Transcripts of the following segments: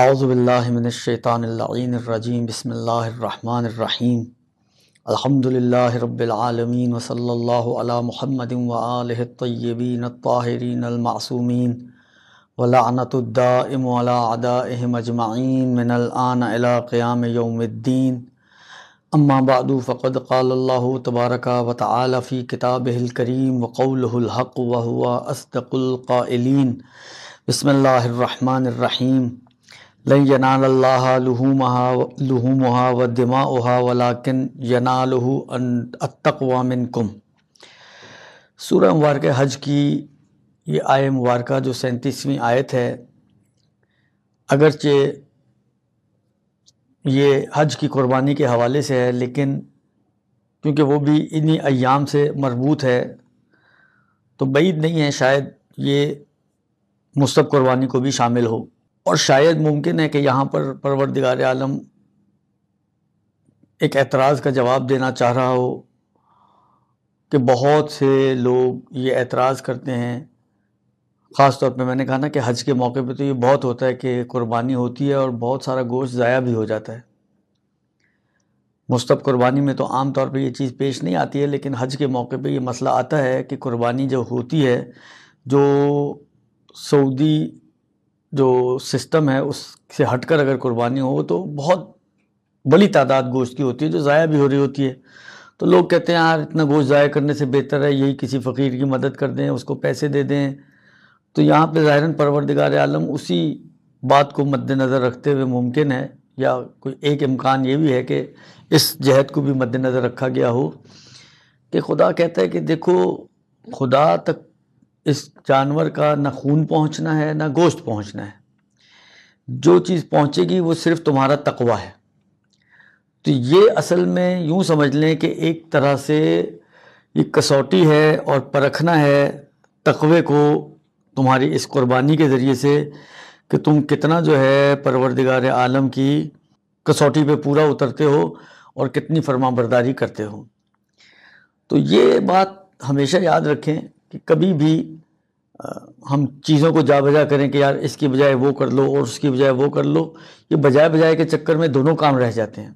आउज़बिल्लिमिनशैतानरजीम बसमीम अलहमदिल्ला रबालमीन वसल्ला महमद वैबीन ताहरीन अलमासूमीन वलानतुद्दाम अदाम अजमाइन मिनलान क़याम यौमद्दीन अम्माबाद फ़क़द काल्ला तबारक वाली फ़ी किताबकरीम वक़लहक़ वहुआ असदक़ुल्क़ालीन रहीम लई लन यनाल्लाहा लुहूमहा व दिमा उहा वला वलाकिन यनालहू अतकवा कुम सूर्य मुबारक हज की ये आय मुबारक जो सैंतीसवीं आयत है अगरचे ये हज की कुर्बानी के हवाले से है लेकिन क्योंकि वो भी इन्हीं अयाम से मरबूत है तो बैद नहीं है शायद ये मुस्तब कुर्बानी को भी शामिल हो और शायद मुमकिन है कि यहाँ पर परवरदिगार आलम एक एतराज़ का जवाब देना चाह रहा हो कि बहुत से लोग ये एतराज़ करते हैं ख़ास तौर पे मैंने कहा ना कि हज के मौके पे तो ये बहुत होता है कि कुर्बानी होती है और बहुत सारा गोश्त ज़ाया भी हो जाता है मुस्तब कुर्बानी में तो आम तौर पे ये चीज़ पेश नहीं आती है लेकिन हज के मौके पे ये मसला आता है कि कुर्बानी जो होती है जो सऊदी जो सिस्टम है उससे हटकर अगर कुर्बानी हो तो बहुत बड़ी तादाद गोश्त की होती है जो ज़ाया भी हो रही होती है तो लोग कहते हैं यार इतना गोश्त ज़ाया करने से बेहतर है यही किसी फ़कीर की मदद कर दें उसको पैसे दे दें तो यहाँ पर ज़ाहिरन परवरदिगार आलम उसी बात को मद्देनज़र रखते हुए मुमकिन है या कोई एक इम्कान ये भी है कि इस जहद को भी मद्देनज़र रखा गया हो कि खुदा कहता है कि देखो खुदा तक इस जानवर का ना खून पहुंचना है ना गोश्त पहुंचना है जो चीज़ पहुंचेगी वो सिर्फ तुम्हारा तकवा है तो ये असल में यूँ समझ लें कि एक तरह से ये कसौटी है और परखना है तकवे को तुम्हारी इस कुर्बानी के ज़रिए से कि तुम कितना जो है परवरदिगार आलम की कसौटी पे पूरा उतरते हो और कितनी फरमा बरदारी करते हो तो ये बात हमेशा याद रखें कि कभी भी हम चीज़ों को जा बजा करें कि यार इसकी बजाय वो कर लो और उसकी बजाय वो कर लो ये बजाय बजाय के चक्कर में दोनों काम रह जाते हैं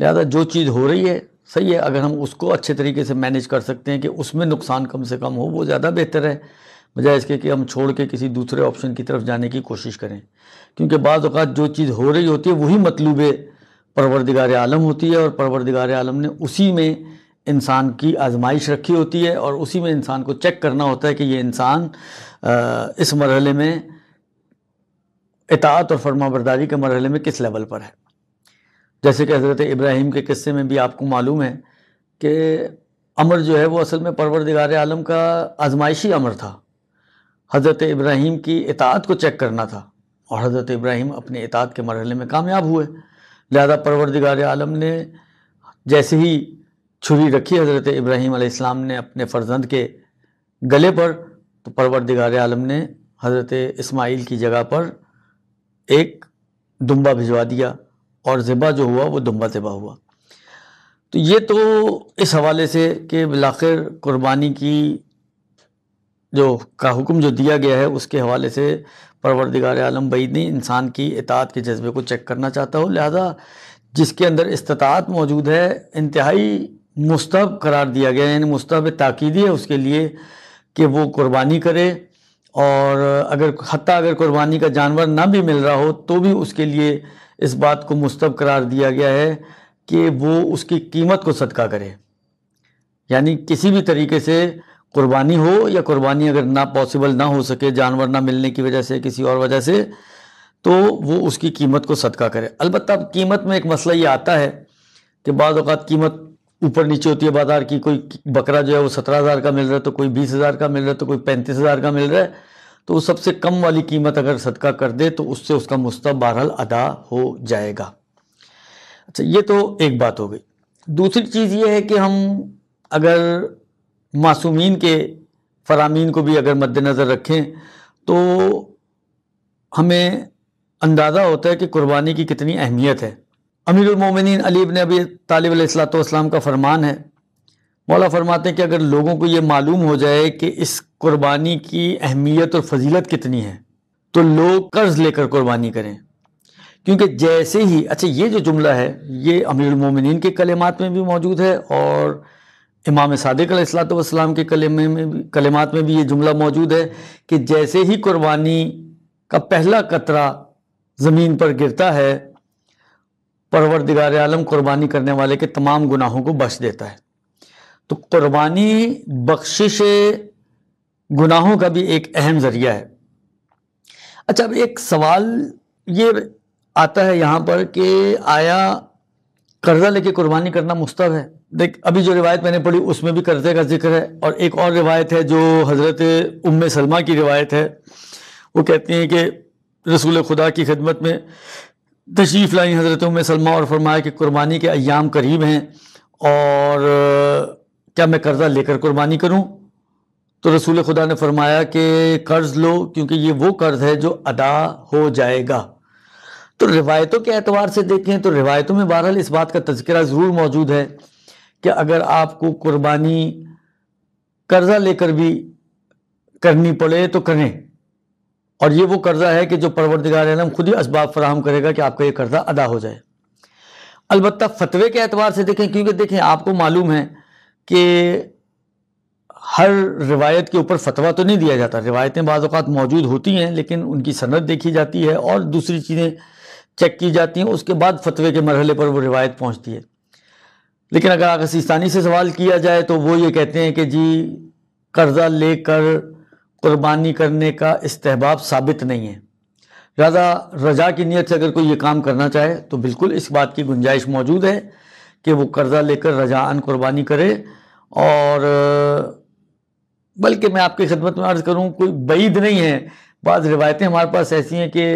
लिहाजा जो चीज़ हो रही है सही है अगर हम उसको अच्छे तरीके से मैनेज कर सकते हैं कि उसमें नुकसान कम से कम हो वो ज़्यादा बेहतर है बजाय इसके कि हम छोड़ के किसी दूसरे ऑप्शन की तरफ जाने की कोशिश करें क्योंकि बाज़ अवत जो चीज़ हो रही होती है वही मतलूब परवरदिगार आलम होती है और परवरदिगार आलम ने उसी में इंसान की आजमाइश रखी होती है और उसी में इंसान को चेक करना होता है कि ये इंसान इस मरहले में इतात और फर्माबरदारी बरदारी के मरहले में किस लेवल पर है जैसे कि हज़रत इब्राहिम के किस्से में भी आपको मालूम है कि अमर जो है वो असल में परवरदिगार आलम का आजमाइशी अमर था हज़रत इब्राहिम की इतात को चेक करना था और हज़रत इब्राहिम अपने इतात के मरहले में कामयाब हुए लिहाजा परवरदिगार आलम ने जैसे ही छुरी रखी हज़रत इब्राहीम आसमाम ने अपने फ़र्जंद के गले पर तो परवरदिगार आलम ने हज़रत इस्माइल की जगह पर एक दुम्बा भिजवा दिया और ज़िबा जो हुआ वो दुम्बा ज़िबा हुआ तो ये तो इस हवाले से कि बिलाखिर कुर्बानी की जो का हुक्म जो दिया गया है उसके हवाले से परवरदिगार आलम बईदी इंसान की इतात के जज्बे को चेक करना चाहता हो लिहाजा जिसके अंदर इस्तात मौजूद है इंतहाई मुस्तब करार दिया गया यानी मुस्तब ताकीदी है उसके लिए कि वो कुर्बानी करे और अगर हती अगर कुर्बानी का जानवर ना भी मिल रहा हो तो भी उसके लिए इस बात को मुस्तब करार दिया गया है कि वो उसकी कीमत को सदका करे यानी किसी भी तरीके से कुर्बानी हो या कुर्बानी अगर ना पॉसिबल ना हो सके जानवर ना मिलने की वजह से किसी और वजह से तो वो उसकी कीमत को सदका करे अलबत्त कीमत में एक मसला ये आता है कि बाद कीमत ऊपर नीचे होती है बाजार की कोई बकरा जो है वो सत्रह हज़ार का मिल रहा है तो कोई बीस हज़ार का मिल रहा है तो कोई पैंतीस हज़ार का मिल रहा है तो सबसे कम वाली कीमत अगर सदका कर दे तो उससे उसका मुस्तब बहरहाल अदा हो जाएगा अच्छा ये तो एक बात हो गई दूसरी चीज़ ये है कि हम अगर मासूमीन के फरामीन को भी अगर मद्दनज़र रखें तो हमें अंदाज़ा होता है कि कुर्बानी की कितनी अहमियत है अमीरमिन अली ने अभी तालब का फरमान है मौला फरमाते हैं कि अगर लोगों को ये मालूम हो जाए कि इस कुर्बानी की अहमियत और फजीलत कितनी है तो लोग कर्ज लेकर कुर्बानी करें क्योंकि जैसे ही अच्छा ये जो जुमला है ये अमीरमिन के कलेमात में भी मौजूद है और इमाम सादिक सलाम के कलेमे में भी कलेमात में भी ये जुमला मौजूद है कि जैसे ही कुर्बानी का पहला कतरा ज़मीन पर गिरता है परवरदिगार आलम कुर्बानी करने वाले के तमाम गुनाहों को बख्श देता है तो कुर्बानी बख्शिश गुनाहों का भी एक अहम ज़रिया है अच्छा अब एक सवाल ये आता है यहाँ पर कि आया कर्जा लेके कुर्बानी करना मुस्तव है देख अभी जो रिवायत मैंने पढ़ी उसमें भी कर्जे का जिक्र है और एक और रिवायत है जो हज़रत उम सलमा की रिवायत है वो कहती हैं कि रसूल खुदा की खिदमत में तशरीफ़ लाई हज़रत उम सलमा और फरमाया कि कुर्बानी के अयाम करीब हैं और क्या मैं कर्ज़ा लेकर कुर्बानी करूं तो रसूल खुदा ने फरमाया कि कर्ज़ लो क्योंकि ये वो कर्ज़ है जो अदा हो जाएगा तो रिवायतों के एतवार से देखें तो रिवायतों में बहरहाल इस बात का तस्करा ज़रूर मौजूद है कि अगर आपको कुर्बानी कर्ज़ा लेकर भी करनी पड़े तो करें और ये वो कर्जा है कि जो परवरदिगार आलम खुद ही इसबाब फराहम करेगा कि आपका ये कर्जा अदा हो जाए अलबत् फतवे के एतबार से देखें क्योंकि देखें आपको मालूम है कि हर रिवायत के ऊपर फतवा तो नहीं दिया जाता रिवायतें बाज़ात मौजूद होती हैं लेकिन उनकी सनत देखी जाती है और दूसरी चीज़ें चेक की जाती हैं उसके बाद फतवे के मरहले पर वो रिवायत पहुँचती है लेकिन अगर आकसिस्तानी से सवाल किया जाए तो वो ये कहते हैं कि जी कर्ज़ा लेकर कुर्बानी करने का इस्तेबाब साबित नहीं है लिहाजा रजा की नीयत से अगर कोई ये काम करना चाहे तो बिल्कुल इस बात की गुंजाइश मौजूद है कि वो कर्ज़ा लेकर रजान कुर्बानी करे और बल्कि मैं आपकी खिदमत में अर्ज़ करूँ कोई बैद नहीं है बाद रिवायतें हमारे पास ऐसी हैं कि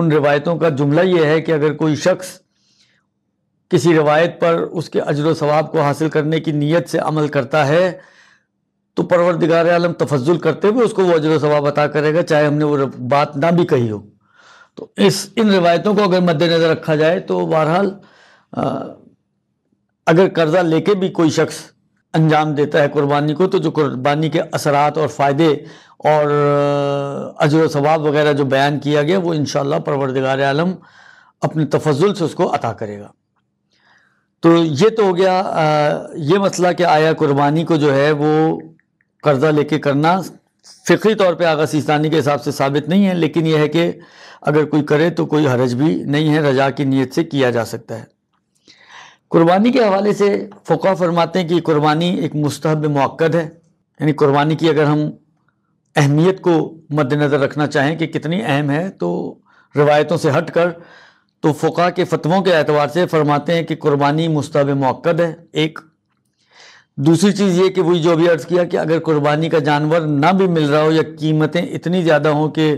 उन रिवायतों का जुमला ये है कि अगर कोई शख्स किसी रिवायत पर उसके अजर व सवाब को हासिल करने की नीयत से अमल करता है तो दिगार आलम तफजुल करते हुए उसको वो अजर सवाब अता करेगा चाहे हमने वो बात ना भी कही हो तो इस इन रिवायतों को अगर मद्देनज़र रखा जाए तो बहरहाल अगर कर्ज़ा लेके भी कोई शख्स अंजाम देता है कुर्बानी को तो जो कुर्बानी के असरात और फ़ायदे और अजर सवाब वगैरह जो बयान किया गया वो इन परवरदिगार आलम अपने तफजुल से उसको अता करेगा तो ये तो हो गया आ, ये मसला कि आया कुर्बानी को जो है वो कर्ज़ा लेके करना फ़िक्री तौर पे आगा सीस्तानी के हिसाब से साबित नहीं है लेकिन यह है कि अगर कोई करे तो कोई हरज भी नहीं है रजा की नीयत से किया जा सकता है कुर्बानी के हवाले से फ़ोका फरमाते हैं कि कुर्बानी एक मुस्तहब मौक़द है यानी कुर्बानी की अगर हम अहमियत को मद्दनज़र रखना चाहें कि कितनी अहम है तो रवायतों से हट कर तो फोक़ा के फतवों के एतवार से फरमाते हैं कि कुर्बानी मुस्तहब मौक़द है एक दूसरी चीज़ ये कि वही जो अभी अर्ज़ किया कि अगर कुर्बानी का जानवर ना भी मिल रहा हो या कीमतें इतनी ज़्यादा हों कि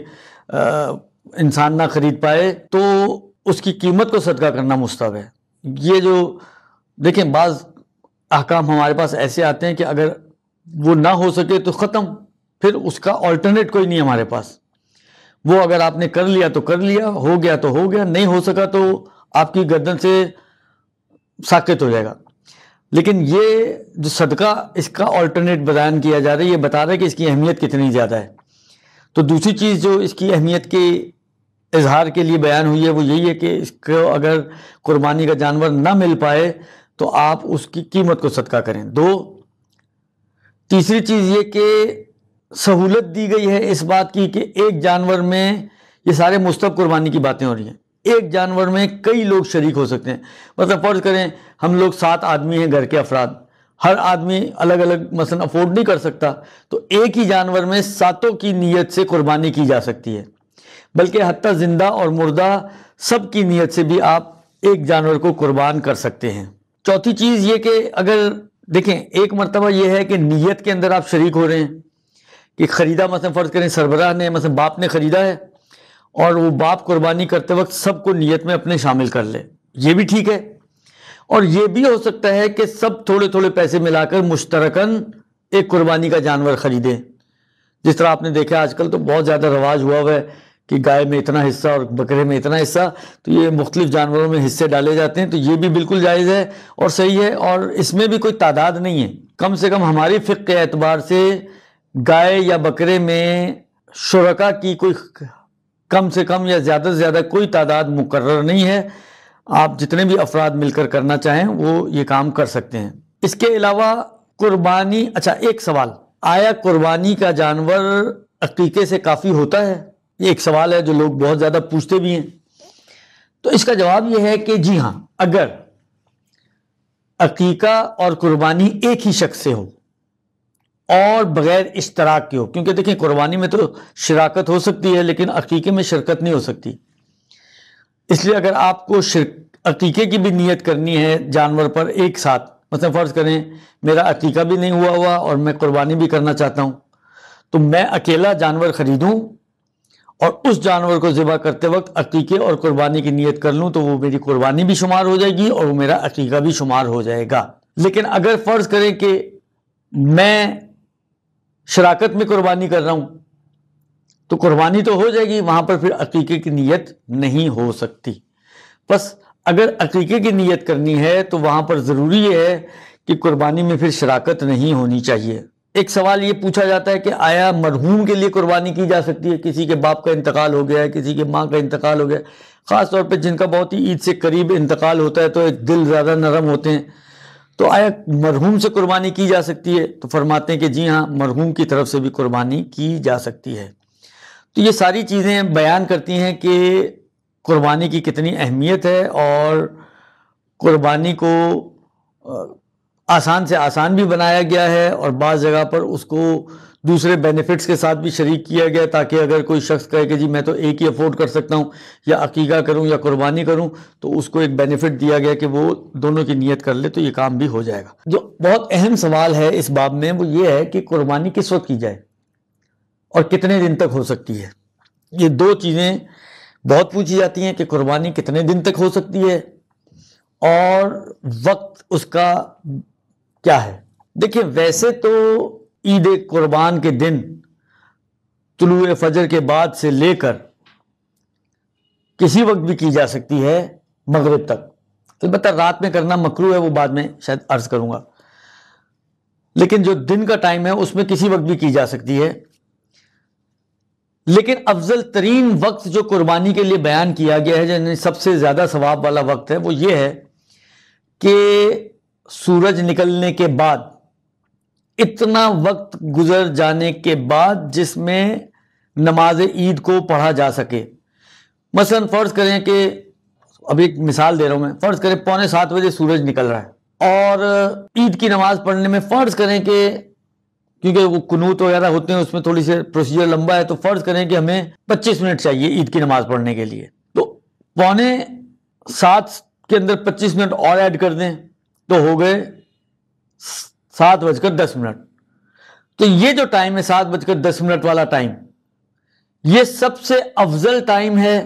इंसान ना ख़रीद पाए तो उसकी कीमत को सदका करना मुस्तव है ये जो देखें बाज़ अहकाम हमारे पास ऐसे आते हैं कि अगर वो ना हो सके तो ख़त्म फिर उसका ऑल्टरनेट कोई नहीं हमारे पास वो अगर आपने कर लिया तो कर लिया हो गया तो हो गया नहीं हो सका तो आपकी गर्दन से साकेत हो जाएगा लेकिन ये जो सदका इसका ऑल्टरनेट बयान किया जा रहा है ये बता रहा है कि इसकी अहमियत कितनी ज़्यादा है तो दूसरी चीज़ जो इसकी अहमियत के इजहार के लिए बयान हुई है वो यही है कि इसको अगर कुर्बानी का जानवर ना मिल पाए तो आप उसकी कीमत को सदका करें दो तीसरी चीज़ ये कि सहूलत दी गई है इस बात की कि एक जानवर में ये सारे मुस्तब कुर्बानी की बातें हो रही हैं एक जानवर में कई लोग शरीक हो सकते हैं मतलब फर्ज करें हम लोग सात आदमी हैं घर के अफराद हर आदमी अलग अलग मसलन अफोर्ड नहीं कर सकता तो एक ही जानवर में सातों की नीयत से कुर्बानी की जा सकती है बल्कि हती ज़िंदा और मुर्दा सब की नीयत से भी आप एक जानवर को कुर्बान कर सकते हैं चौथी चीज़ ये कि अगर देखें एक मरतबा यह है कि नीयत के अंदर आप शरीक हो रहे हैं कि ख़रीदा मसलन फ़र्ज़ करें सरबराह ने मतलब बाप ने ख़रीदा है और वो बाप कुर्बानी करते वक्त सबको नीयत में अपने शामिल कर ले ये भी ठीक है और ये भी हो सकता है कि सब थोड़े थोड़े पैसे मिलाकर मुश्तरकन एक कुर्बानी का जानवर खरीदें जिस तरह आपने देखा आजकल तो बहुत ज़्यादा रवाज हुआ हुआ है कि गाय में इतना हिस्सा और बकरे में इतना हिस्सा तो ये मुख्तलिफ जानवरों में हिस्से डाले जाते हैं तो ये भी बिल्कुल जायज़ है और सही है और इसमें भी कोई तादाद नहीं है कम से कम हमारी फिक्र के एतबार से गाय या बकरे में शुरा की कोई कम से कम या ज़्यादा से ज़्यादा कोई तादाद मुकर नहीं है आप जितने भी अफराद मिलकर करना चाहें वो ये काम कर सकते हैं इसके अलावा कुर्बानी अच्छा एक सवाल आया कुर्बानी का जानवर अकीके से काफ़ी होता है ये एक सवाल है जो लोग बहुत ज़्यादा पूछते भी हैं तो इसका जवाब यह है कि जी हाँ अगर अकीका और कुर्बानी एक ही शख्स से हो और बगैर इश्तराक के हो क्योंकि देखिए कुर्बानी में तो शराकत हो सकती है लेकिन अकीके में शिरकत नहीं हो सकती इसलिए अगर आपको अकीके की भी नीयत करनी है जानवर पर एक साथ मतलब फ़र्ज़ करें मेरा अकीका भी नहीं हुआ हुआ और मैं कुर्बानी भी करना चाहता हूँ तो मैं अकेला जानवर ख़रीदूँ और उस जानवर को ज़िबा करते वक्त अकीके और कुर्बानी की नीयत कर लूँ तो वो मेरी कुर्बानी भी शुमार हो जाएगी और वो मेरा अकीका भी शुमार हो जाएगा लेकिन अगर फ़र्ज़ करें कि मैं शराकत में कुर्बानी कर रहा हूं तो कुर्बानी तो हो जाएगी वहां पर फिर अकीके की नीयत नहीं हो सकती बस अगर अकीके की नीयत करनी है तो वहां पर ज़रूरी है कि कुर्बानी में फिर शराकत नहीं होनी चाहिए एक सवाल ये पूछा जाता है कि आया मरहूम के लिए कुर्बानी की जा सकती है किसी के बाप का इंतकाल हो गया है किसी के माँ का इंतकाल हो गया ख़ास तौर पर जिनका बहुत ही ईद से करीब इंतकाल होता है तो एक दिल ज़्यादा नरम होते हैं तो आया मरहूम से कुर्बानी की जा सकती है तो फरमाते हैं कि जी हाँ मरहूम की तरफ से भी कुर्बानी की जा सकती है तो ये सारी चीज़ें बयान करती हैं कि कुर्बानी की कितनी अहमियत है और कुर्बानी को आसान से आसान भी बनाया गया है और बाज़ जगह पर उसको दूसरे बेनिफिट्स के साथ भी शरीक किया गया ताकि अगर कोई शख्स कहे कि जी मैं तो एक ही अफोर्ड कर सकता हूँ या अकीका करूँ या कुर्बानी करूँ तो उसको एक बेनिफिट दिया गया कि वो दोनों की नीयत कर ले तो ये काम भी हो जाएगा जो बहुत अहम सवाल है इस बाब में वो ये है कि कुर्बानी किस वक्त की जाए और कितने दिन तक हो सकती है ये दो चीज़ें बहुत पूछी जाती हैं कि कुर्बानी कितने दिन तक हो सकती है और वक्त उसका क्या है देखिए वैसे तो ईद कुर्बान के दिन तुलु फजर के बाद से लेकर किसी वक्त भी की जा सकती है मगरब तक अलबत्त तो रात में करना मकरू है वो बाद में शायद अर्ज करूंगा लेकिन जो दिन का टाइम है उसमें किसी वक्त भी की जा सकती है लेकिन अफजल तरीन वक्त जो कुर्बानी के लिए बयान किया गया है यानी सबसे ज़्यादा सवाब वाला वक्त है वो ये है कि सूरज निकलने के बाद इतना वक्त गुजर जाने के बाद जिसमें नमाज ईद को पढ़ा जा सके मसलन फ़र्ज़ करें कि अभी एक मिसाल दे रहा हूँ मैं फ़र्ज़ करें पौने सात बजे सूरज निकल रहा है और ईद की नमाज़ पढ़ने में फ़र्ज़ करें कि क्योंकि वो कनूत वगैरह होते हैं उसमें थोड़ी सी प्रोसीजर लंबा है तो फ़र्ज़ करें कि हमें पच्चीस मिनट चाहिए ईद की नमाज़ पढ़ने के लिए तो पौने सात के अंदर पच्चीस मिनट और ऐड कर दें तो हो गए सात बजकर दस मिनट तो ये जो टाइम है सात बजकर दस मिनट वाला टाइम ये सबसे अफजल टाइम है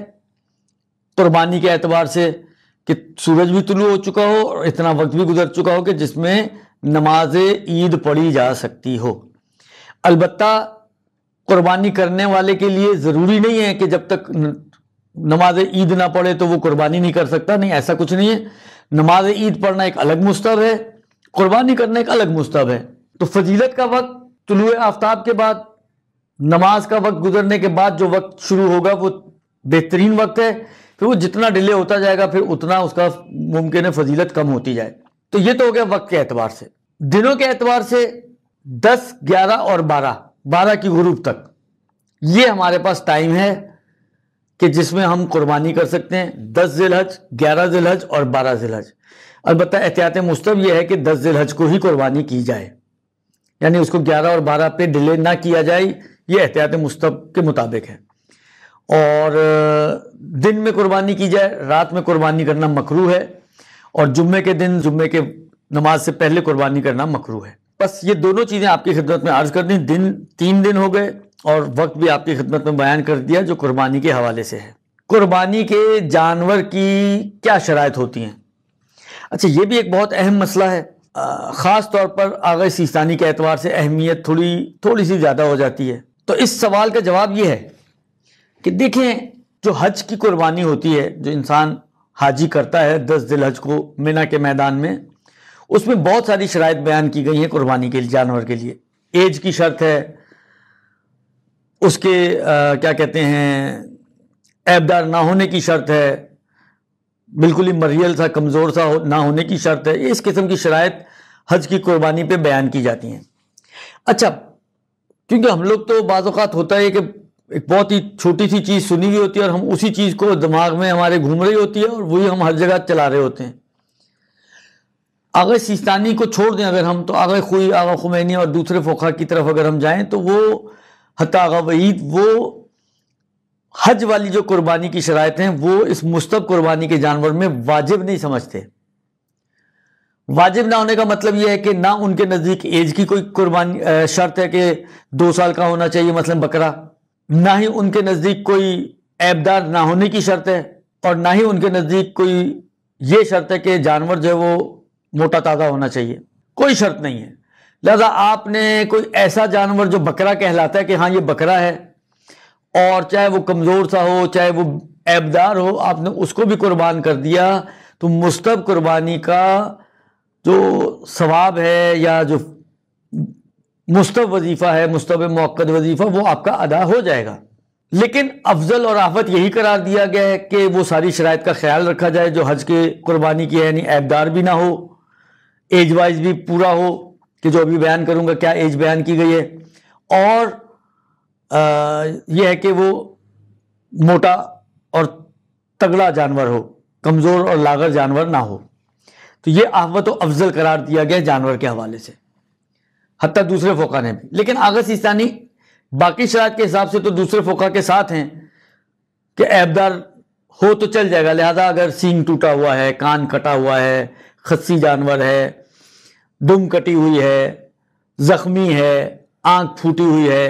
कुर्बानी के एतबार से कि सूरज भी तुलू हो चुका हो और इतना वक्त भी गुजर चुका हो कि जिसमें नमाज ईद पढ़ी जा सकती हो अलबत् कुर्बानी करने वाले के लिए ज़रूरी नहीं है कि जब तक नमाज ईद ना पढ़े तो वो कुर्बानी नहीं कर सकता नहीं ऐसा कुछ नहीं है नमाज ईद पढ़ना एक अलग मुस्तर है कुर्बानी करने का अलग मुस्तब है तो फजीलत का वक्त तुलु आफ्ताब के बाद नमाज का वक्त गुजरने के बाद जो वक्त शुरू होगा वो बेहतरीन वक्त है फिर वो जितना डिले होता जाएगा फिर उतना उसका मुमकिन है फजीलत कम होती जाए तो ये तो हो गया वक्त के एतबार से दिनों के एतबार से दस ग्यारह और बारह बारह की ग्रुप तक ये हमारे पास टाइम है कि जिसमें हम कुर्बानी कर सकते हैं दस जिलहज ग्यारह जिलहज और बारह जिलहज अलबत् एहतियात मुस्तब यह है कि दस हज को ही कुर्बानी की जाए यानी उसको ग्यारह और बारह पे डिले ना किया जाए ये एहतियात मुस्तब के मुताबिक है और दिन में कुर्बानी की जाए रात में कुर्बानी करना मकरू है और जुम्मे के दिन जुम्मे के नमाज से पहले कुर्बानी करना मकरू है बस ये दोनों चीज़ें आपकी खिदमत में अर्ज़ कर दी दिन तीन दिन हो गए और वक्त भी आपकी खिदमत में बयान कर दिया जो कुर्बानी के हवाले से है कुर्बानी के जानवर की क्या शरात होती हैं अच्छा ये भी एक बहुत अहम मसला है ख़ास तौर पर आगे सिस्तानी के एतवार से अहमियत थोड़ी थोड़ी सी ज़्यादा हो जाती है तो इस सवाल का जवाब ये है कि देखें जो हज की कुर्बानी होती है जो इंसान हाजी करता है दस दिल हज को मीना के मैदान में उसमें बहुत सारी शराय बयान की गई है कुर्बानी के लिए जानवर के लिए एज की शर्त है उसके आ, क्या कहते हैं ऐबदार ना होने की शर्त है बिल्कुल ही मरियल सा कमज़ोर सा हो, ना होने की शर्त है इस किस्म की शरात हज की कुर्बानी पे बयान की जाती हैं अच्छा क्योंकि हम लोग तो बाज़ात होता है कि एक बहुत ही छोटी सी चीज़ सुनी हुई होती है और हम उसी चीज़ को दिमाग में हमारे घूम रही होती है और वही हम हर जगह चला रहे होते हैं आगे सिस्तानी को छोड़ दें अगर हम तो आगे खुई आगा खुमैनी और दूसरे फोखा की तरफ अगर हम जाएं तो वो हता आगा वहीद वो हज वाली जो कुर्बानी की शरात हैं वो इस मुस्तब कुर्बानी के जानवर में वाजिब नहीं समझते वाजिब ना होने का मतलब यह है कि ना उनके नज़दीक एज की कोई कुर्बानी शर्त है कि दो साल का होना चाहिए मसलन बकरा ना ही उनके नज़दीक कोई ऐबदार ना होने की शर्त है और ना ही उनके नज़दीक कोई ये शर्त है कि जानवर जो है वो मोटा ताज़ा होना चाहिए कोई शर्त नहीं है लिहाजा आपने कोई ऐसा जानवर जो बकरा कहलाता है कि हाँ ये बकरा है और चाहे वो कमज़ोर सा हो चाहे वो ऐबदार हो आपने उसको भी कुर्बान कर दिया तो मुस्तब कुर्बानी का जो सवाब है या जो मुस्तब वजीफ़ा है मुस्तब मौक़द वजीफ़ा वो आपका अदा हो जाएगा लेकिन अफजल और आफत यही करार दिया गया है कि वो सारी शराय का ख्याल रखा जाए जो हज के कुर्बानी की है यानी ऐबदार भी ना हो एज वाइज भी पूरा हो कि जो अभी बयान करूँगा क्या एज बयान की गई है और यह है कि वो मोटा और तगड़ा जानवर हो कमज़ोर और लागर जानवर ना हो तो ये आहवत अफजल करार दिया गया जानवर के हवाले से हती दूसरे फोका ने भी लेकिन आगा सिस्तानी बाकी शराब के हिसाब से तो दूसरे फोका के साथ हैं कि ऐबदार हो तो चल जाएगा लिहाजा अगर सींग टूटा हुआ है कान कटा हुआ है खस्सी जानवर है दुम कटी हुई है ज़ख्मी है आँख फूटी हुई है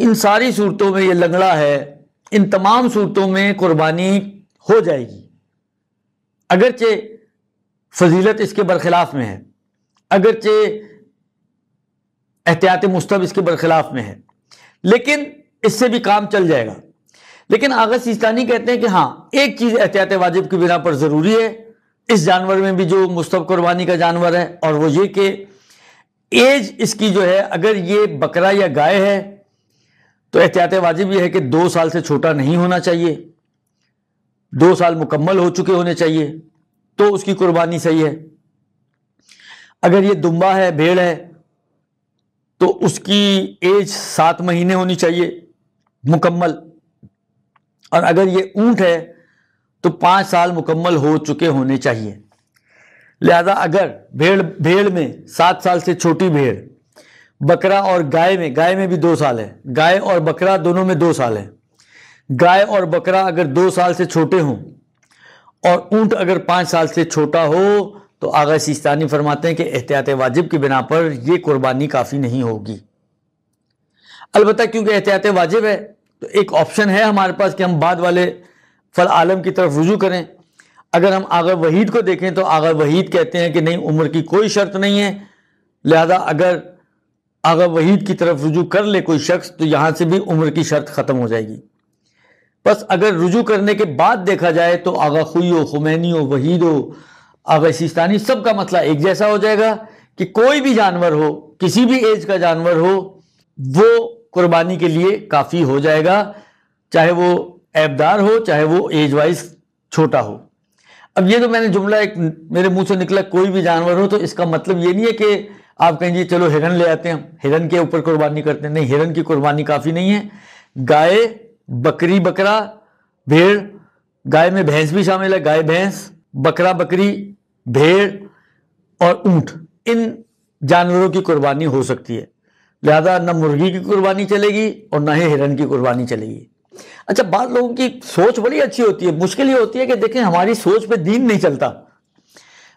इन सारी सूरतों में ये लंगड़ा है इन तमाम सूरतों में कुर्बानी हो जाएगी अगरचे फजीलत इसके बरखिलाफ में है अगरचे एहतियात मुस्तब इसके बरखिलाफ में है लेकिन इससे भी काम चल जाएगा लेकिन आगर सिस्तानी कहते हैं कि हाँ एक चीज़ एहतियात वाजिब की बिना पर ज़रूरी है इस जानवर में भी जो मुस्तब कुर्बानी का जानवर है और वो ये कि एज इसकी जो है अगर ये बकरा या गाय है तो एहतियात वाजिब यह है कि दो साल से छोटा नहीं होना चाहिए दो साल मुकम्मल हो चुके होने चाहिए तो उसकी कुर्बानी सही है अगर ये दुम्बा है भेड़ है तो उसकी एज सात महीने होनी चाहिए मुकम्मल और अगर ये ऊंट है तो पाँच साल मुकम्मल हो चुके होने चाहिए लिहाजा अगर भेड़ भेड़ में सात साल से छोटी भेड़ बकरा और गाय में गाय में भी दो साल है गाय और बकरा दोनों में दो साल है गाय और बकरा अगर दो साल से छोटे हों और ऊंट अगर पाँच साल से छोटा हो तो आगा सिस्तानी फरमाते हैं कि एहतियात वाजिब की बिना पर यह कुर्बानी काफ़ी नहीं होगी अलबत्त क्योंकि एहतियात वाजिब है तो एक ऑप्शन है हमारे पास कि हम बाद वाले फल आलम की तरफ रुजू करें अगर हम आगर वहीद को देखें तो आगा वहीद कहते हैं कि नहीं उम्र की कोई शर्त नहीं है लिहाजा अगर अगर वहीद की तरफ रुजू कर ले कोई शख्स तो यहां से भी उम्र की शर्त ख़त्म हो जाएगी बस अगर रुजू करने के बाद देखा जाए तो आगा खुई हो खुमैनी हो वहीद हो आगा सिस्तानी सब का मसला एक जैसा हो जाएगा कि कोई भी जानवर हो किसी भी एज का जानवर हो वो कुर्बानी के लिए काफ़ी हो जाएगा चाहे वो ऐबदार हो चाहे वो एज वाइज छोटा हो अब ये तो मैंने जुमला एक मेरे मुंह से निकला कोई भी जानवर हो तो इसका मतलब ये नहीं है कि आप कहेंगे चलो हिरन ले आते हैं हिरण हिरन के ऊपर कुर्बानी करते हैं नहीं हिरन की कुर्बानी काफ़ी नहीं है गाय बकरी बकरा भेड़ गाय में भैंस भी शामिल है गाय भैंस बकरा बकरी भेड़ और ऊंट इन जानवरों की कुर्बानी हो सकती है लिहाजा न मुर्गी की कुर्बानी चलेगी और ना ही हिरन की कुर्बानी चलेगी अच्छा बात लोगों की सोच बड़ी अच्छी होती है मुश्किल ये होती है कि देखें हमारी सोच पे दीन नहीं चलता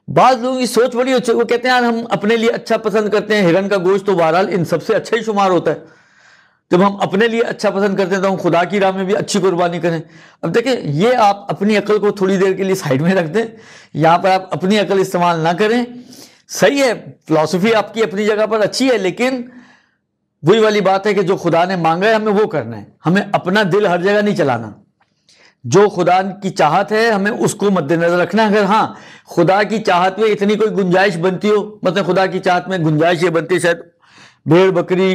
बाद लोगों की सोच बड़ी अच्छी वो कहते हैं यार हम अपने लिए अच्छा पसंद करते हैं हिरन का गोश्त तो बहरहाल इन सबसे अच्छा ही शुमार होता है जब हम अपने लिए अच्छा पसंद करते हैं तो हम खुदा की राह में भी अच्छी कुर्बानी करें अब देखें ये आप अपनी अकल को थोड़ी देर के लिए साइड में रख दें यहाँ पर आप अपनी अकल इस्तेमाल ना करें सही है फिलासफी आपकी अपनी जगह पर अच्छी है लेकिन वही वाली बात है कि जो खुदा ने मांगा है हमें वो करना है हमें अपना दिल हर जगह नहीं चलाना जो खुदा की चाहत है हमें उसको मद्देनजर रखना अगर हाँ खुदा की चाहत में इतनी कोई गुंजाइश बनती हो मतलब खुदा की चाहत में गुंजाइश ये बनती है शायद भेड़ बकरी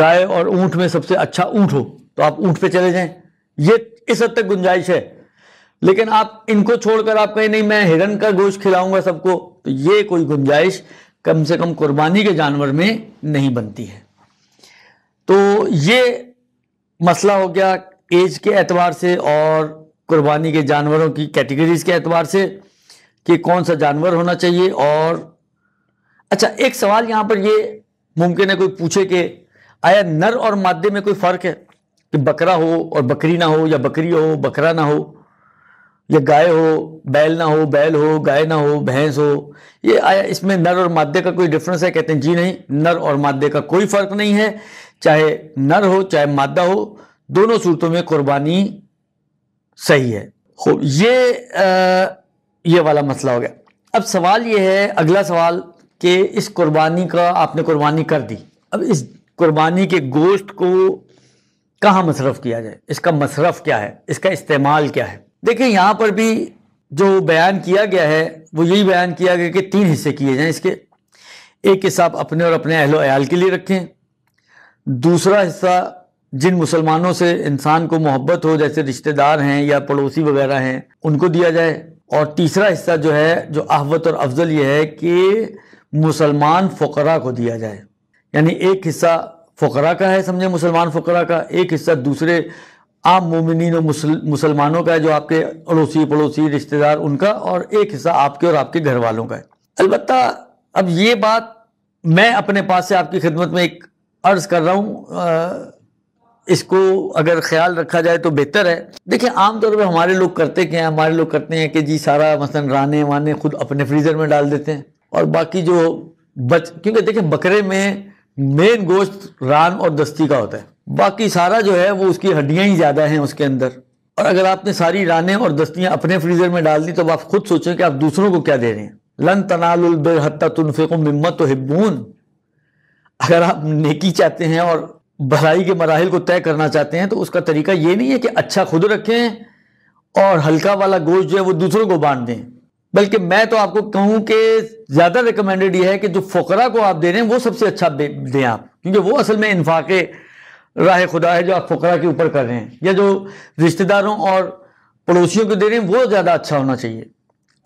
गाय और ऊंट में सबसे अच्छा ऊँट हो तो आप ऊंट पे चले जाएं ये इस हद तक गुंजाइश है लेकिन आप इनको छोड़कर आप कहें नहीं मैं हिरन का गोश्त खिलाऊंगा सबको तो ये कोई गुंजाइश कम से कम कुर्बानी के जानवर में नहीं बनती है तो ये मसला हो गया एज के एतवार से और कुर्बानी के जानवरों की कैटेगरीज के एतवार से कि कौन सा जानवर होना चाहिए और अच्छा एक सवाल यहाँ पर ये मुमकिन है कोई पूछे कि आया नर और मादे में कोई फ़र्क है कि बकरा हो और बकरी ना हो या बकरी हो बकरा ना हो या गाय हो बैल ना हो बैल हो गाय ना हो भैंस हो ये आया इसमें नर और मादे का कोई डिफरेंस है कहते हैं जी नहीं नर और मादे का कोई फ़र्क नहीं है चाहे नर हो चाहे मादा हो दोनों सूरतों में कुर्बानी सही है ये आ, ये वाला मसला हो गया अब सवाल ये है अगला सवाल कि इस कुर्बानी का आपने कुर्बानी कर दी अब इस कुर्बानी के गोश्त को कहाँ मसरफ़ किया जाए इसका मसरफ़ क्या है इसका इस्तेमाल क्या है देखिए यहाँ पर भी जो बयान किया गया है वो यही बयान किया गया कि तीन हिस्से किए जाएँ इसके एक हिस्सा आप अपने और अपने अहलोल के लिए रखें दूसरा हिस्सा जिन मुसलमानों से इंसान को मोहब्बत हो जैसे रिश्तेदार हैं या पड़ोसी वगैरह हैं उनको दिया जाए और तीसरा हिस्सा जो है जो आहवत और अफजल यह है कि मुसलमान फ़करा को दिया जाए यानी एक हिस्सा फ़करा का है समझे मुसलमान फ़करा का एक हिस्सा दूसरे आम मोमिन और मुसल, मुसलमानों का है जो आपके अड़ोसी पड़ोसी रिश्तेदार उनका और एक हिस्सा आपके और आपके घर वालों का है अलबत् अब ये बात मैं अपने पास से आपकी खिदमत में एक अर्ज़ कर रहा हूँ इसको अगर ख्याल रखा जाए तो बेहतर है देखिए आमतौर पर हमारे लोग करते क्या हैं हमारे लोग करते हैं कि जी सारा मसलन राने वाने खुद अपने फ्रीज़र में डाल देते हैं और बाकी जो बच क्योंकि देखिए बकरे में मेन गोश्त रान और दस्ती का होता है बाकी सारा जो है वो उसकी हड्डियाँ ही ज़्यादा हैं उसके अंदर और अगर आपने सारी राने और दस्तियाँ अपने फ्रीज़र में डाल दी तो आप खुद सोचें कि आप दूसरों को क्या दे रहे हैं लन तनाल हत्ता मिम्मत हिब्बून अगर आप नेकी चाहते हैं और भलाई के मराहल को तय करना चाहते हैं तो उसका तरीका ये नहीं है कि अच्छा खुद रखें और हल्का वाला गोश्त जो है वो दूसरों को बांट दें बल्कि मैं तो आपको कहूं कि ज़्यादा रिकमेंडेड ये है कि जो फ़करा को आप दे रहे हैं वो सबसे अच्छा दें आप क्योंकि वो असल में इनफाक राह खुदा है जो आप फ़करा के ऊपर कर रहे हैं या जो रिश्तेदारों और पड़ोसियों को दे रहे हैं वो ज़्यादा अच्छा होना चाहिए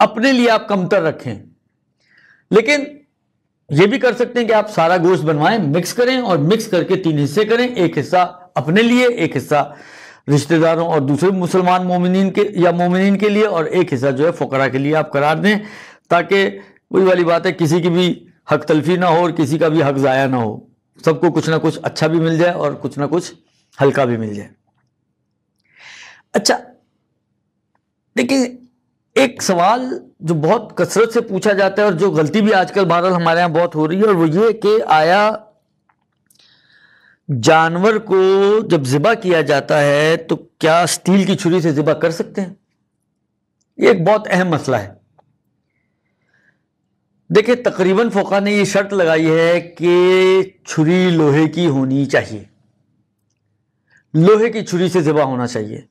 अपने लिए आप कमतर रखें लेकिन ये भी कर सकते हैं कि आप सारा गोश्त बनवाएं मिक्स करें और मिक्स करके तीन हिस्से करें एक हिस्सा अपने लिए एक हिस्सा रिश्तेदारों और दूसरे मुसलमान मोमिन के या मोमिन के लिए और एक हिस्सा जो है फ़करा के लिए आप करार दें ताकि वही वाली बात है किसी की भी हक तलफी ना हो और किसी का भी हक ज़ाया ना हो सबको कुछ ना कुछ अच्छा भी मिल जाए और कुछ ना कुछ हल्का भी मिल जाए अच्छा देखिए एक सवाल जो बहुत कसरत से पूछा जाता है और जो गलती भी आजकल बहरहाल हमारे यहाँ बहुत हो रही है और वो ये कि आया जानवर को जब ज़िबा किया जाता है तो क्या स्टील की छुरी से ज़िबा कर सकते हैं ये एक बहुत अहम मसला है देखिए तकरीबन फोका ने ये शर्त लगाई है कि छुरी लोहे की होनी चाहिए लोहे की छुरी से ज़िबा होना चाहिए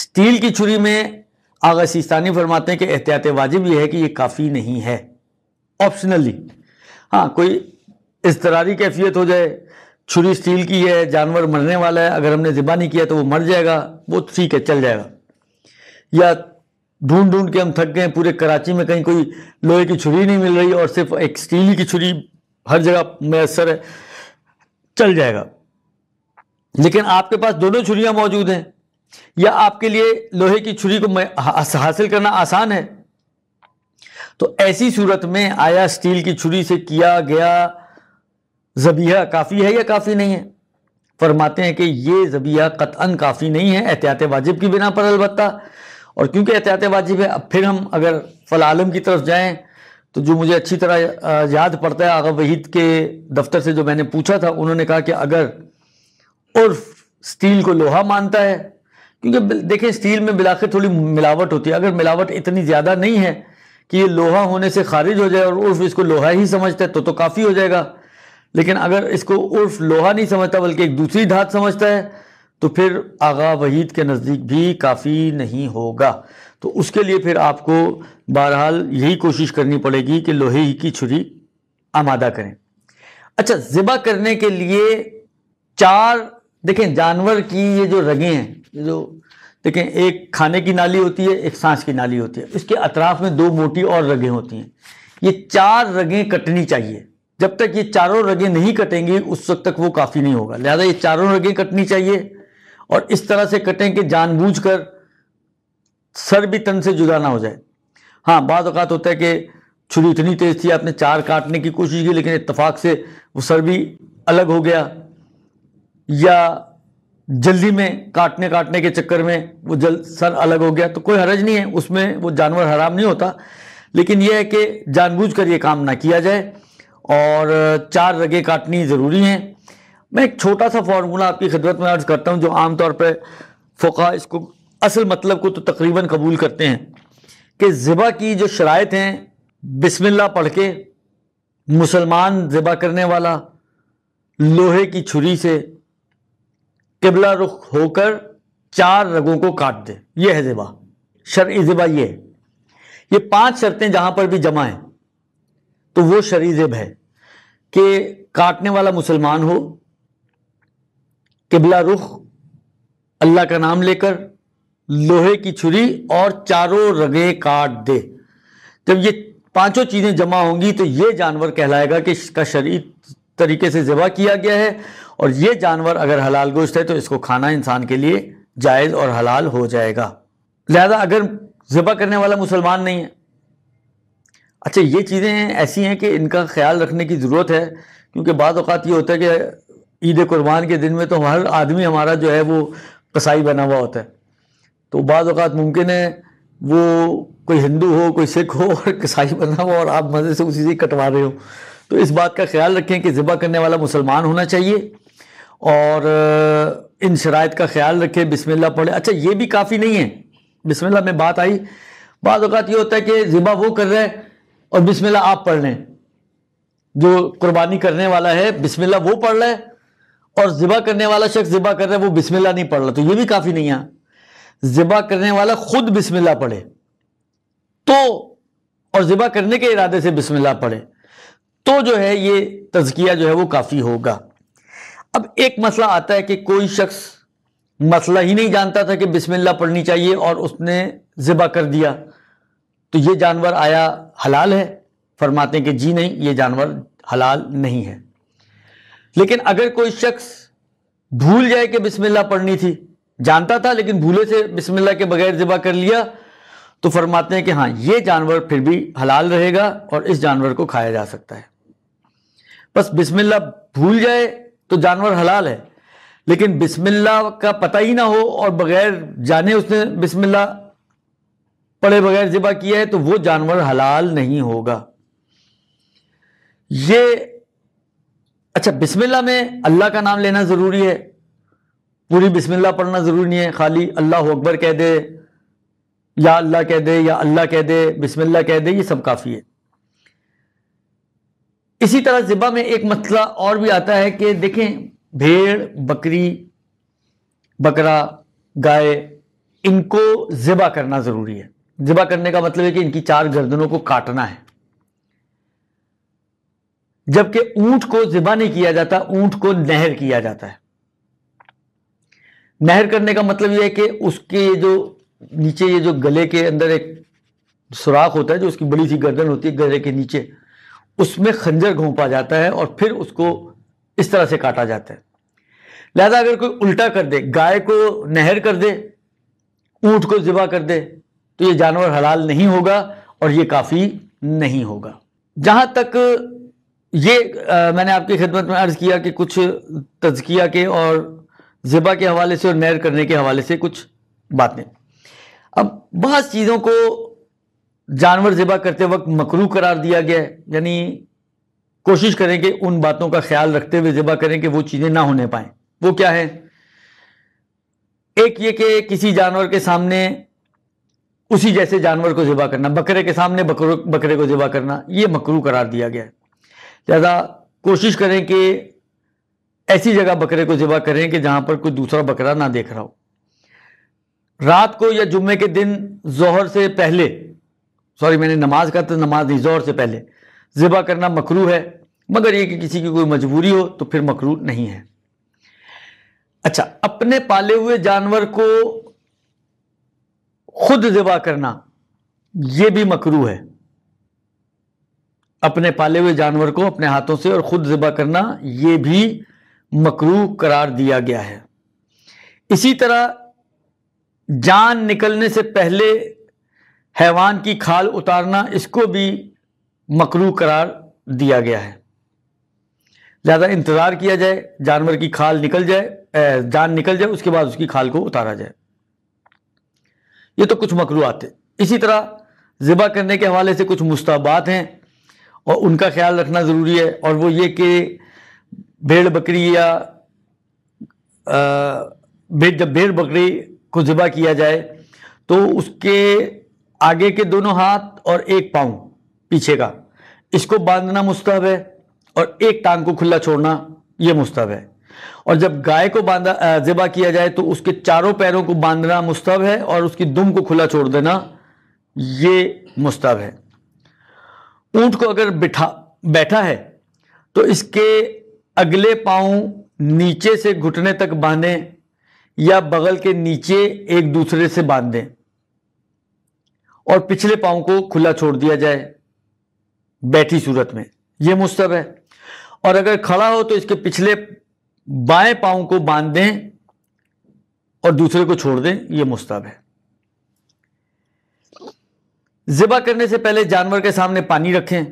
स्टील की छुरी में आगा सिस्तानी फरमाते हैं कि एहतियात वाजिब यह है कि ये काफ़ी नहीं है ऑप्शनली हाँ कोई इसतरारी कैफियत हो जाए छुरी स्टील की है जानवर मरने वाला है अगर हमने ज़िबा नहीं किया तो वो मर जाएगा वो ठीक है चल जाएगा या ढूंढ ढूंढ के हम थक गए पूरे कराची में कहीं कोई लोहे की छुरी नहीं मिल रही और सिर्फ एक स्टील की छुरी हर जगह मैसर है चल जाएगा लेकिन आपके पास दोनों छुरियाँ मौजूद हैं या आपके लिए लोहे की छुरी को हासिल करना आसान है तो ऐसी सूरत में आया स्टील की छुरी से किया गया जबिया काफ़ी है या काफ़ी नहीं है फरमाते हैं कि ये जबिया कतअन काफ़ी नहीं है एहतियात वाजिब की बिना पर अलबत्ता और क्योंकि एहतियात वाजिब है अब फिर हम अगर फल आलम की तरफ जाएं तो जो मुझे अच्छी तरह याद पड़ता है आगा वहीद के दफ्तर से जो मैंने पूछा था उन्होंने कहा कि अगर उर्फ स्टील को लोहा मानता है क्योंकि देखें स्टील में बिलाखिर थोड़ी मिलावट होती है अगर मिलावट इतनी ज़्यादा नहीं है कि ये लोहा होने से खारिज हो जाए और उर्फ इसको लोहा ही समझता है तो तो काफ़ी हो जाएगा लेकिन अगर इसको उर्फ लोहा नहीं समझता बल्कि एक दूसरी धात समझता है तो फिर आगा वहीद के नज़दीक भी काफ़ी नहीं होगा तो उसके लिए फिर आपको बहरहाल यही कोशिश करनी पड़ेगी कि लोहे की छुरी आमादा करें अच्छा ज़िबा करने के लिए चार देखें जानवर की ये जो रगें हैं जो देखें एक खाने की नाली होती है एक सांस की नाली होती है इसके अतराफ में दो मोटी और रगें होती हैं ये चार रगें कटनी चाहिए जब तक ये चारों रगें नहीं कटेंगी उस वक्त तक वो काफ़ी नहीं होगा लिहाजा ये चारों रगें कटनी चाहिए और इस तरह से कटें कि कर सर भी तन से जुदा ना हो जाए हाँ बाद अवत होता है कि छुरी इतनी तेज़ थी आपने चार काटने की कोशिश की लेकिन इतफाक़ से वो सर भी अलग हो गया या जल्दी में काटने काटने के चक्कर में वो जल सर अलग हो गया तो कोई हरज नहीं है उसमें वो जानवर हराम नहीं होता लेकिन यह है कि जानबूझ कर ये काम ना किया जाए और चार रगे काटनी ज़रूरी हैं मैं एक छोटा सा फार्मूला आपकी खिदमत में अर्ज़ करता हूँ जो आमतौर पर फोका इसको असल मतलब को तो तकरीबन कबूल करते हैं कि ज़िबा की जो शराइ हैं बिसमिल्ला पढ़ के मुसलमान ज़िबा करने वाला लोहे की छुरी से किबला रुख होकर चार रगों को काट दे ये है ज़िबा शर् ज़िबा ये ये पांच शर्तें जहां पर भी जमा है तो वो शरी ज़िब है कि काटने वाला मुसलमान हो किबला रुख अल्लाह का नाम लेकर लोहे की छुरी और चारों रगे काट दे जब ये पांचों चीज़ें जमा होंगी तो ये जानवर कहलाएगा कि इसका शरीर तरीके से ज़बा किया गया है और ये जानवर अगर हलाल गोश्त है तो इसको खाना इंसान के लिए जायज़ और हलाल हो जाएगा लिहाजा अगर ज़बा करने वाला मुसलमान नहीं है अच्छा ये चीज़ें ऐसी हैं कि इनका ख्याल रखने की ज़रूरत है क्योंकि बाद अवत ये होता है कि ईद कुर्बान के दिन में तो हर आदमी हमारा जो है वो कसाई बना हुआ होता है तो बाद अवत मुमकिन है वो कोई हिंदू हो कोई सिख हो और कसाई बना हुआ और आप मज़े से उसी से कटवा रहे हो तो इस बात का ख्याल रखें कि ज़िबा करने वाला मुसलमान होना चाहिए और इन शराय का ख्याल रखें बिसमिल्ला पढ़े अच्छा ये भी काफ़ी नहीं है बिसमिल्ला में बात आई बाद अवत ये होता है कि ज़िबा वो कर रहे हैं और बिसमिल्ला आप पढ़ लें जो कुर्बानी करने वाला है बिसमिल्ला वो पढ़ रहा है और ज़िबा करने वाला शख्स ज़िबा कर रहा है वो बिसमिल्ला नहीं पढ़ रहा तो ये भी काफ़ी नहीं है ज़िबा करने वाला खुद बिसमिल्ला पढ़े तो और ज़िबा करने के इरादे से बिसमिल्ला पढ़े तो जो है ये तजकिया जो है वो काफ़ी होगा अब एक मसला आता है कि कोई शख्स मसला ही नहीं जानता था कि बिस्मिल्ला पढ़नी चाहिए और उसने ज़िबा कर दिया तो ये जानवर आया हलाल है फरमाते हैं कि जी नहीं ये जानवर हलाल नहीं है लेकिन अगर कोई शख्स भूल जाए कि बिस्मिल्ला पढ़नी थी जानता था लेकिन भूले से बिस्मिल्ला के बगैर ज़िबा कर लिया तो फरमाते हैं कि हाँ ये जानवर फिर भी हलाल रहेगा और इस जानवर को खाया जा सकता है बस बिस्मिल्ला भूल जाए तो जानवर हलाल है लेकिन बिस्मिल्ला का पता ही ना हो और बगैर जाने उसने बिस्मिल्ला पढ़े बगैर ज़िबा किया है तो वो जानवर हलाल नहीं होगा ये अच्छा बिस्मिल्ला में अल्लाह का नाम लेना ज़रूरी है पूरी बिस्मिल्ला पढ़ना ज़रूरी नहीं है खाली अल्लाह अकबर कह दे या अल्लाह कह दे या अल्लाह कह दे बिस्मिल्ला कह दे ये सब काफ़ी है इसी तरह ज़िबा में एक मसला और भी आता है कि देखें भेड़ बकरी बकरा गाय इनको ज़िबा करना ज़रूरी है ज़िबा करने का मतलब है कि इनकी चार गर्दनों को काटना है जबकि ऊंट को ज़िबा नहीं किया जाता ऊंट को नहर किया जाता है नहर करने का मतलब यह है कि उसके जो नीचे ये जो गले के अंदर एक सुराख होता है जो उसकी बड़ी सी गर्दन होती है गले के नीचे उसमें खंजर घोंपा जाता है और फिर उसको इस तरह से काटा जाता है लिहाजा अगर कोई उल्टा कर दे गाय को नहर कर दे ऊंट को ज़िबा कर दे तो ये जानवर हलाल नहीं होगा और ये काफ़ी नहीं होगा जहां तक ये आ, मैंने आपकी खिदमत में अर्ज़ किया कि कुछ तजकिया के और ज़िबा के हवाले से और नहर करने के हवाले से कुछ बातें अब बहुत चीज़ों को जानवर ज़िबा करते वक्त मकरू करार दिया गया है यानी कोशिश करें कि उन बातों का ख्याल रखते हुए ज़िबा करें कि वो चीज़ें ना होने पाए वो क्या है एक ये कि किसी जानवर के सामने उसी जैसे जानवर को ज़िबा करना बकरे के सामने बकरे को ज़िबा करना ये मकरू करार दिया गया है लिहाजा कोशिश करें कि ऐसी जगह बकरे को ज़िबा करें कि जहां पर कोई दूसरा बकरा ना देख रहा हो रात को या जुम्मे के दिन जोहर से पहले सॉरी मैंने नमाज कहा तो नमाज नहीं से पहले ज़िबा करना मकरू है मगर ये कि किसी की कोई मजबूरी हो तो फिर मकरू नहीं है अच्छा अपने पाले हुए जानवर को खुद ज़िबा करना ये भी मकरू है अपने पाले हुए जानवर को अपने हाथों से और खुद ज़िबा करना ये भी मकरू करार दिया गया है इसी तरह जान निकलने से पहले हैवान की खाल उतारना इसको भी मकरू करार दिया गया है ज़्यादा इंतज़ार किया जाए जानवर की खाल निकल जाए जान निकल जाए उसके बाद उसकी खाल को उतारा जाए ये तो कुछ मकरू आते इसी तरह ज़िबा करने के हवाले से कुछ मुस्तबात हैं और उनका ख्याल रखना ज़रूरी है और वो ये कि भेड़ बकरी या आ, जब भेड़ बकरी को ज़िबा किया जाए तो उसके आगे के दोनों हाथ और एक पांव पीछे का इसको बांधना मुस्तब है और एक टांग को खुला छोड़ना यह मुस्तब है और जब गाय को बांधा ज़िबा किया जाए तो उसके चारों पैरों को बांधना मुस्तब है और उसकी दुम को खुला छोड़ देना ये मुस्तब है ऊंट को अगर बिठा बैठा है तो इसके अगले पाँव नीचे से घुटने तक बांधें या बगल के नीचे एक दूसरे से बांध दें और पिछले पांव को खुला छोड़ दिया जाए बैठी सूरत में यह मुस्तब है और अगर खड़ा हो तो इसके पिछले बाएं पांव को बांध दें और दूसरे को छोड़ दें यह मुस्तब है जिबा करने से पहले जानवर के सामने पानी रखें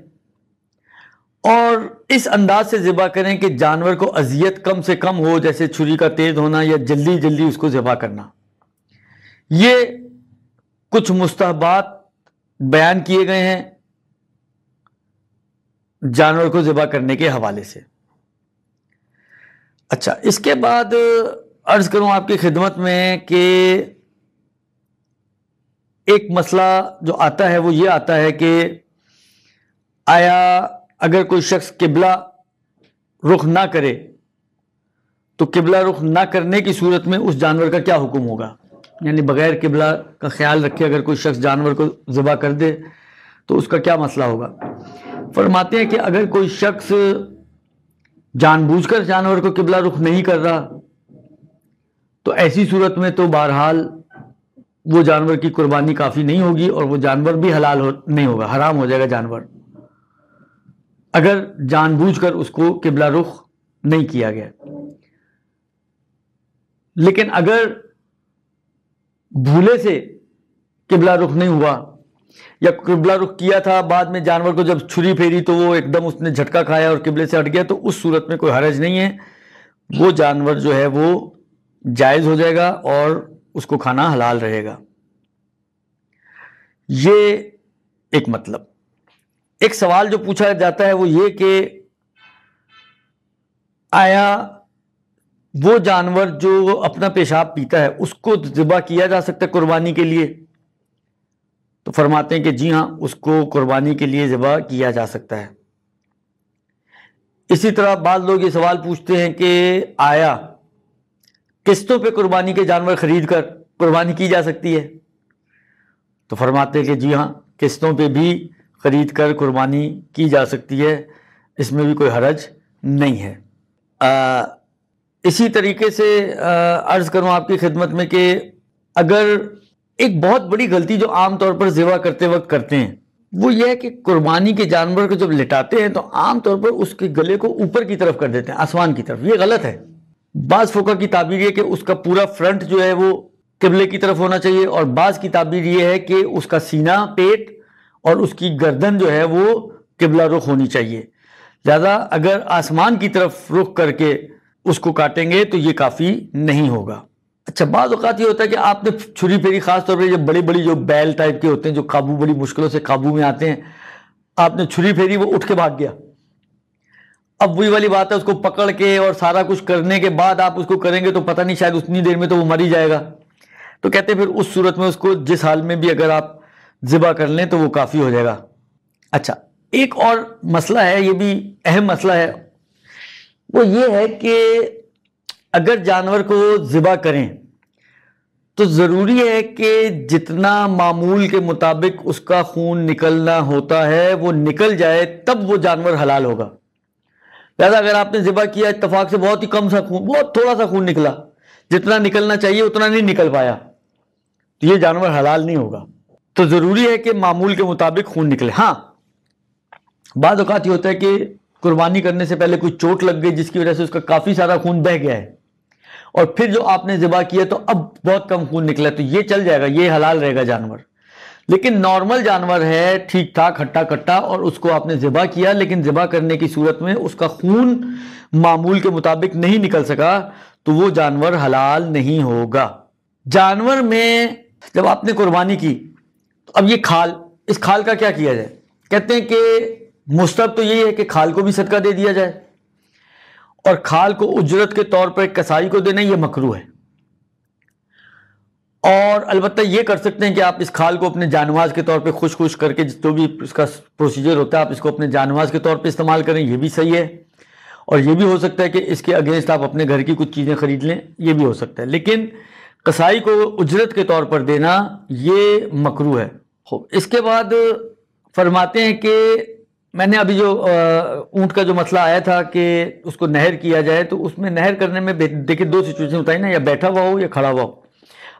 और इस अंदाज से ज़िबा करें कि जानवर को अजियत कम से कम हो जैसे छुरी का तेज होना या जल्दी जल्दी उसको ज़िबा करना ये कुछ मुस्तबात बयान किए गए हैं जानवर को ज़िबा करने के हवाले से अच्छा इसके बाद अर्ज़ करूं आपकी खिदमत में कि एक मसला जो आता है वो ये आता है कि आया अगर कोई शख्स किबला रुख ना करे तो किबला रुख ना करने की सूरत में उस जानवर का क्या हुक्म होगा यानी बगैर किबला का ख्याल रखे अगर कोई शख्स जानवर को ज़बा कर दे तो उसका क्या मसला होगा फरमाते हैं कि अगर कोई शख्स जानबूझकर जानवर को किबला रुख नहीं कर रहा तो ऐसी सूरत में तो बहरहाल वो जानवर की कुर्बानी काफ़ी नहीं होगी और वो जानवर भी हलाल हो नहीं होगा हराम हो जाएगा जानवर अगर जानबूझकर उसको किबला रुख नहीं किया गया लेकिन अगर भूले से किबला रुख नहीं हुआ या किबला रुख किया था बाद में जानवर को जब छुरी फेरी तो वो एकदम उसने झटका खाया और किबले से हट गया तो उस सूरत में कोई हरज नहीं है वो जानवर जो है वो जायज़ हो जाएगा और उसको खाना हलाल रहेगा ये एक मतलब एक सवाल जो पूछा जाता है वो ये कि आया वो जानवर जो अपना पेशाब पीता है उसको ज़िबा किया जा सकता है कुर्बानी के लिए तो फरमाते हैं कि जी हाँ उसको कुर्बानी के लिए ज़िबा किया जा सकता है इसी तरह बाद लोग ये सवाल पूछते हैं कि आया किस्तों पे कुर्बानी के जानवर खरीद कर कुर्बानी की जा सकती है तो फरमाते हैं कि जी हाँ किस्तों पे भी खरीद कर कुर्बानी की जा सकती है इसमें भी कोई हरज नहीं है आ, इसी तरीके से अर्ज करूं आपकी खिदमत में कि अगर एक बहुत बड़ी गलती जो आमतौर पर जेवा करते वक्त करते हैं वो यह है कि कुर्बानी के जानवर को जब लिटाते हैं तो आमतौर पर उसके गले को ऊपर की तरफ कर देते हैं आसमान की तरफ ये गलत है बाज फोका की ताबीर ये कि उसका पूरा फ्रंट जो है वो किबले की तरफ होना चाहिए और बाज की ताबीर ये है कि उसका सीना पेट और उसकी गर्दन जो है वो किबला रुख होनी चाहिए लिहाजा अगर आसमान की तरफ रुख करके उसको काटेंगे तो ये काफ़ी नहीं होगा अच्छा बाद अवत ये होता है कि आपने छुरी फेरी खासतौर पर जब बड़ी बड़ी जो बैल टाइप के होते हैं जो काबू बड़ी मुश्किलों से काबू में आते हैं आपने छुरी फेरी वो उठ के भाग गया अब वही वाली बात है उसको पकड़ के और सारा कुछ करने के बाद आप उसको करेंगे तो पता नहीं शायद उतनी देर में तो वो मर ही जाएगा तो कहते हैं फिर उस सूरत में उसको जिस हाल में भी अगर आप ज़िबा कर लें तो वो काफ़ी हो जाएगा अच्छा एक और मसला है ये भी अहम मसला है वो ये है कि अगर जानवर को ज़िबा करें तो ज़रूरी है कि जितना मामूल के मुताबिक उसका खून निकलना होता है वो निकल जाए तब वो जानवर हलाल होगा लिहाजा अगर आपने ज़िबा किया इतफाक से बहुत ही कम सा खून बहुत थोड़ा सा खून निकला जितना निकलना चाहिए उतना नहीं निकल पाया तो ये जानवर हलाल नहीं होगा तो ज़रूरी है कि मामूल के मुताबिक खून निकले हाँ बाद अवत ये होता है कि कुर्बानी करने से पहले कोई चोट लग गई जिसकी वजह से उसका काफ़ी सारा खून बह गया है और फिर जो आपने ज़िबा किया तो अब बहुत कम खून निकला तो ये चल जाएगा ये हलाल रहेगा जानवर लेकिन नॉर्मल जानवर है ठीक ठाक हट्टा कट्टा और उसको आपने ज़िबा किया लेकिन ज़िबा करने की सूरत में उसका खून मामूल के मुताबिक नहीं निकल सका तो वो जानवर हलाल नहीं होगा जानवर में जब आपने कुर्बानी की तो अब ये खाल इस खाल का क्या किया जाए कहते हैं कि मुस्तब तो यही है कि खाल को भी सदका दे दिया जाए और खाल को उजरत के तौर पर कसाई को देना यह मकरू है और अलबत् ये कर सकते हैं कि आप इस खाल को अपने जानवाज के तौर पे खुश खुश करके जो भी इसका प्रोसीजर होता है आप इसको अपने जानवाज के तौर पे इस्तेमाल करें यह भी सही है और यह भी हो सकता है कि इसके अगेंस्ट आप अपने घर की कुछ चीज़ें खरीद लें यह भी हो सकता है लेकिन कसाई को उजरत के तौर पर देना ये मकरू है इसके बाद फरमाते हैं कि मैंने अभी जो ऊंट का जो मसला आया था कि उसको नहर किया जाए तो उसमें नहर करने में देखिए दो सिचुएशन बताई ना या बैठा हुआ हो या खड़ा हुआ हो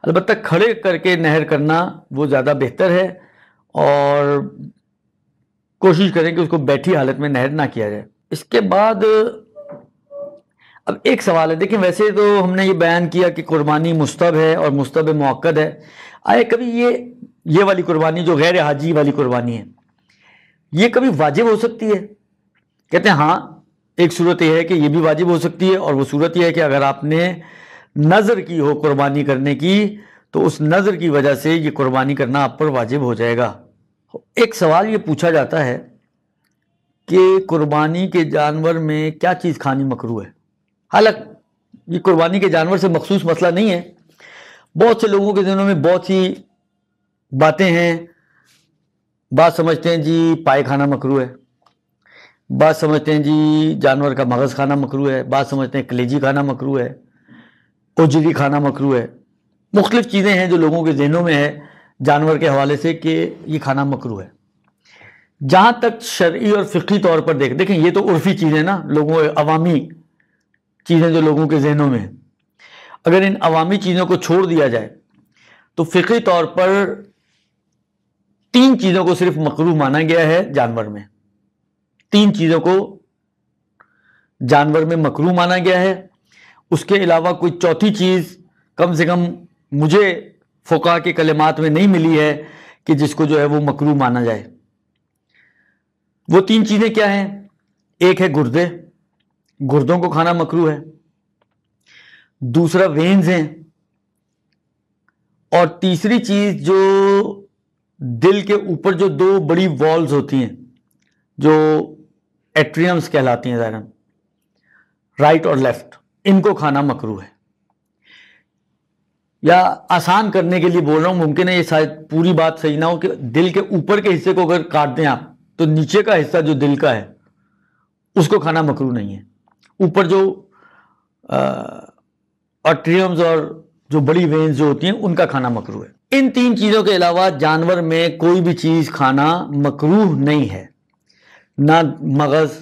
अलबत्त खड़े करके नहर करना वो ज़्यादा बेहतर है और कोशिश करें कि उसको बैठी हालत में नहर ना किया जाए इसके बाद अब एक सवाल है देखिए वैसे तो हमने ये बयान किया कि कुर्बानी मुस्तब है और मुस्तब मौक़द है आए कभी ये ये वाली कुर्बानी जो गैर हाजी वाली कुर्बानी है ये कभी वाजिब हो सकती है कहते हैं हाँ एक सूरत यह है कि यह भी वाजिब हो सकती है और वो सूरत यह है कि अगर आपने नज़र की हो कुर्बानी करने की तो उस नज़र की वजह से ये कुर्बानी करना आप पर वाजिब हो जाएगा एक सवाल ये पूछा जाता है कि कुर्बानी के जानवर में क्या चीज़ खानी मकरू है हालांकि ये कुर्बानी के जानवर से मखसूस मसला नहीं है बहुत से लोगों के दिनों में बहुत सी बातें हैं बात समझते हैं जी पाए खाना मकरू है बात समझते हैं जी जानवर का मगज़ खाना मकरू है बात समझते हैं कलेजी खाना मकरू है उजरी खाना मकरू है मुख्तलिफ़ चीज़ें हैं जो लोगों के जहनों में है जानवर के हवाले से कि ये खाना मकरू है जहाँ तक शर्य और फ़िकी तौर पर देख देखें ये तो उर्फ़ी चीज़ें ना लोगों अवामी चीज़ें जो लोगों के जहनों में हैं अगर इन अवामी चीज़ों को छोड़ दिया जाए तो फ़िकी तौर पर तीन चीजों को सिर्फ मकरू माना गया है जानवर में तीन चीजों को जानवर में मकरू माना गया है उसके अलावा कोई चौथी चीज कम से कम मुझे फ़ोका के कलेमात में नहीं मिली है कि जिसको जो है वो मकरू माना जाए वो तीन चीज़ें क्या हैं एक है गुर्दे गुर्दों को खाना मकरू है दूसरा वेन्स हैं और तीसरी चीज़ जो दिल के ऊपर जो दो बड़ी वॉल्स होती हैं जो एट्रियम्स कहलाती हैं ज़ायरन राइट और लेफ्ट इनको खाना मकरू है या आसान करने के लिए बोल रहा हूं मुमकिन है ये शायद पूरी बात सही ना हो कि दिल के ऊपर के हिस्से को अगर काट दें आप तो नीचे का हिस्सा जो दिल का है उसको खाना मकरू नहीं है ऊपर जो अट्रियम्स और जो बड़ी वेन्स जो होती हैं उनका खाना मकरू है इन तीन चीज़ों के अलावा जानवर में कोई भी चीज़ खाना मकरूह नहीं है ना मगज़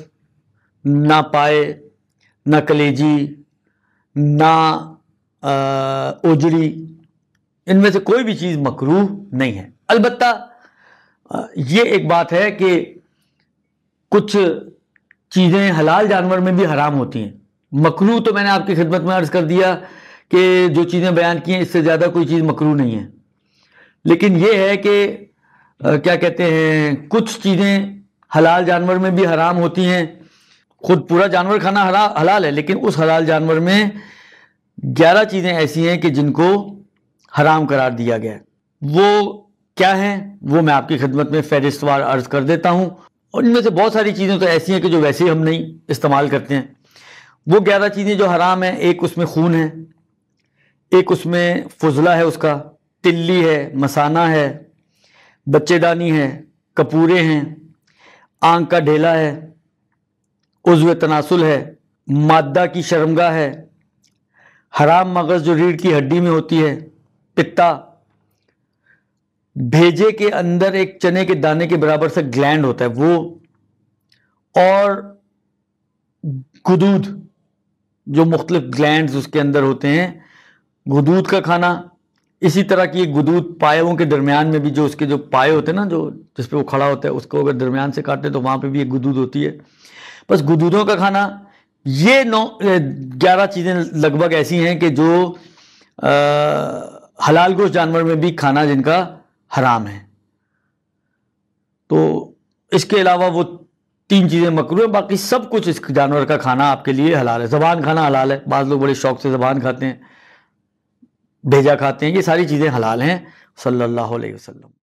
ना पाए ना कलेजी ना उजड़ी इनमें से कोई भी चीज़ मकरूह नहीं है अलबत् ये एक बात है कि कुछ चीज़ें हलाल जानवर में भी हराम होती हैं मकरू तो मैंने आपकी खिदमत में अर्ज़ कर दिया कि जो चीज़ें बयान की हैं इससे ज़्यादा कोई चीज़ मकरू नहीं है लेकिन ये है कि क्या कहते हैं कुछ चीज़ें हलाल जानवर में भी हराम होती हैं खुद पूरा जानवर खाना हरा हलाल है लेकिन उस हलाल जानवर में ग्यारह चीज़ें ऐसी हैं कि जिनको हराम करार दिया गया है वो क्या हैं वो मैं आपकी खिदमत में फहरिस्तवार अर्ज कर देता हूँ और इनमें से बहुत सारी चीज़ें तो ऐसी हैं कि जो वैसे ही हम नहीं इस्तेमाल करते हैं वो ग्यारह चीज़ें जो हराम हैं एक उसमें खून है एक उसमें फजला है उसका तिल्ली है मसाना है बच्चेदानी है कपूरे हैं आंख का ढेला है उज्व तनासुल है मादा की शर्मगा है हराम मगज जो रीढ़ की हड्डी में होती है पिता भेजे के अंदर एक चने के दाने के बराबर से ग्लैंड होता है वो और गुदूद जो मुख्तलिफ ग्लैंड उसके अंदर होते हैं गुदूद का खाना इसी तरह की एक गुदूत पायों के दरमियान में भी जो उसके जो पाए होते हैं ना जो जिस पे वो खड़ा होता है उसको अगर दरमियान से काटते तो वहाँ पे भी एक गुदूद होती है बस गुदूदों का खाना ये नौ ग्यारह चीज़ें लगभग ऐसी हैं कि जो आ, हलाल गोश जानवर में भी खाना जिनका हराम है तो इसके अलावा वो तीन चीज़ें मकरू है बाकी सब कुछ इस जानवर का खाना आपके लिए हलाल है जबान खाना हलाल है बाद लोग बड़े शौक से जबान खाते हैं भेजा खाते हैं ये सारी चीज़ें हलाल हैं सल्लल्लाहु अलैहि वसल्लम